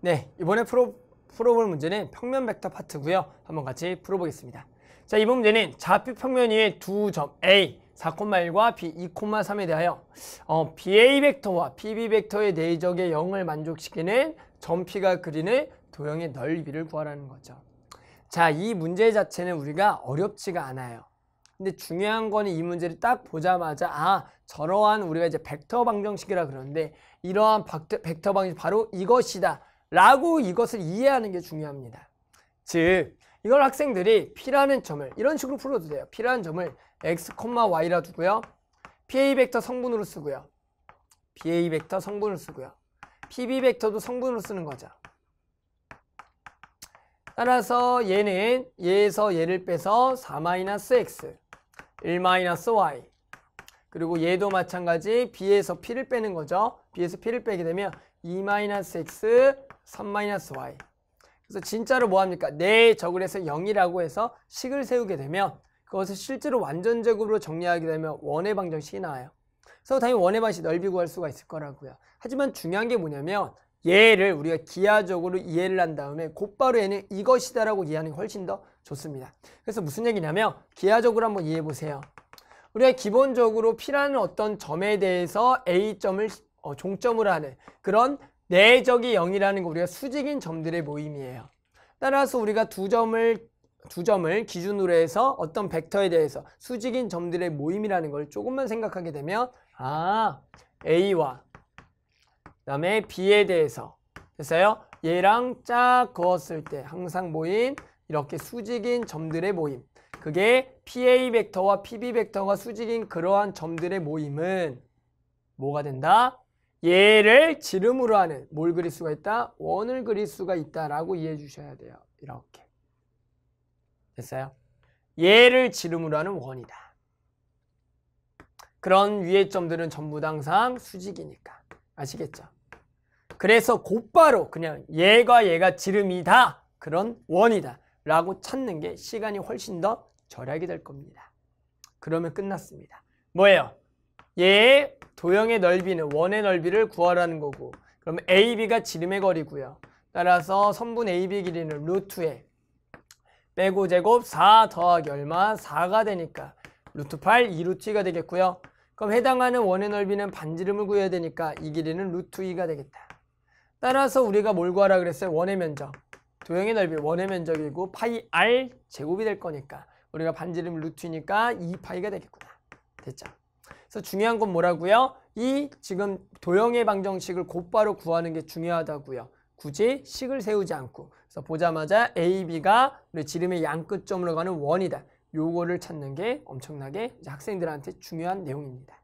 네, 이번에 풀어, 풀어볼 문제는 평면 벡터 파트고요. 한번 같이 풀어보겠습니다. 자, 이번 문제는 좌표 평면 위에두점 A 4,1과 B 2,3에 대하여 어, BA 벡터와 BB 벡터의 내적의 0을 만족시키는 점 P가 그리는 도형의 넓이를 구하라는 거죠. 자, 이 문제 자체는 우리가 어렵지가 않아요. 근데 중요한 거는 이 문제를 딱 보자마자 아 저러한 우리가 이제 벡터 방정식이라 그러는데 이러한 벡터, 방정식 바로 이것이다 라고 이것을 이해하는 게 중요합니다. 즉 이걸 학생들이 P라는 점을 이런 식으로 풀어도 돼요. P라는 점을 X, Y라 두고요. PA 벡터 성분으로 쓰고요. PA 벡터 성분으로 쓰고요. PB 벡터도 성분으로 쓰는 거죠. 따라서 얘는 얘에서 얘를 빼서 4-x, 1-y 그리고 얘도 마찬가지 b에서 p를 빼는 거죠. b에서 p를 빼게 되면 2-x, 3-y. 그래서 진짜로 뭐합니까? 네 적을 해서 0이라고 해서 식을 세우게 되면 그것을 실제로 완전적으로 정리하게 되면 원의 방정식이 나와요. 그래서 당연히 원의 방식 넓이 구할 수가 있을 거라고요. 하지만 중요한 게 뭐냐면 얘를 우리가 기하적으로 이해를 한 다음에 곧바로 얘는 이것이다라고 이해하는 게 훨씬 더 좋습니다. 그래서 무슨 얘기냐면 기하적으로 한번 이해해 보세요. 우리가 기본적으로 P라는 어떤 점에 대해서 A점을 어, 종점으로 하는 그런 내적이 0이라는 거 우리가 수직인 점들의 모임이에요. 따라서 우리가 두 점을 두 점을 기준으로 해서 어떤 벡터에 대해서 수직인 점들의 모임이라는 걸 조금만 생각하게 되면 아 A와 그다음에 B에 대해서 됐어요? 얘랑 쫙 그었을 때 항상 모임 이렇게 수직인 점들의 모임 그게 PA 벡터와 PB 벡터가 수직인 그러한 점들의 모임은 뭐가 된다? 예를 지름으로 하는 뭘 그릴 수가 있다? 원을 그릴 수가 있다라고 이해해 주셔야 돼요. 이렇게. 됐어요? 예를 지름으로 하는 원이다. 그런 위의 점들은 전부 당상 수직이니까. 아시겠죠? 그래서 곧바로 그냥 얘가 얘가 지름이다. 그런 원이다. 라고 찾는 게 시간이 훨씬 더 절약이 될 겁니다. 그러면 끝났습니다. 뭐예요? 얘 도형의 넓이는 원의 넓이를 구하라는 거고 그럼 AB가 지름의 거리고요. 따라서 선분 AB 길이는 루트에 빼고 제곱 4 더하기 얼마? 4가 되니까 루트 8, 2루트 2가 되겠고요. 그럼 해당하는 원의 넓이는 반지름을 구해야 되니까 이 길이는 루트 2가 되겠다. 따라서 우리가 뭘 구하라 그랬어요? 원의 면적. 도형의 넓이 원의 면적이고 파이 r 제곱이 될 거니까 우리가 반지름 루트니까 2파이가 되겠구나. 됐죠? 그래서 중요한 건 뭐라고요? 이 지금 도형의 방정식을 곧바로 구하는 게 중요하다고요. 굳이 식을 세우지 않고 그래서 보자마자 A, B가 우리 지름의 양끝점으로 가는 원이다. 요거를 찾는 게 엄청나게 학생들한테 중요한 내용입니다.